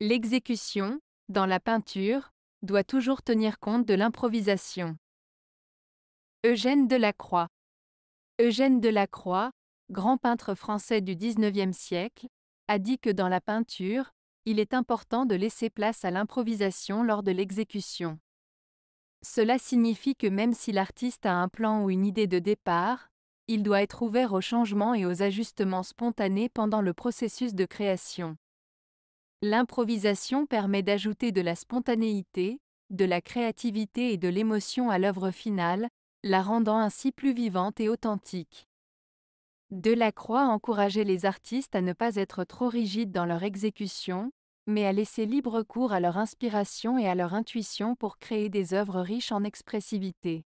L'exécution, dans la peinture, doit toujours tenir compte de l'improvisation. Eugène Delacroix Eugène Delacroix, grand peintre français du XIXe siècle, a dit que dans la peinture, il est important de laisser place à l'improvisation lors de l'exécution. Cela signifie que même si l'artiste a un plan ou une idée de départ, il doit être ouvert aux changements et aux ajustements spontanés pendant le processus de création. L'improvisation permet d'ajouter de la spontanéité, de la créativité et de l'émotion à l'œuvre finale, la rendant ainsi plus vivante et authentique. Delacroix encourageait les artistes à ne pas être trop rigides dans leur exécution, mais à laisser libre cours à leur inspiration et à leur intuition pour créer des œuvres riches en expressivité.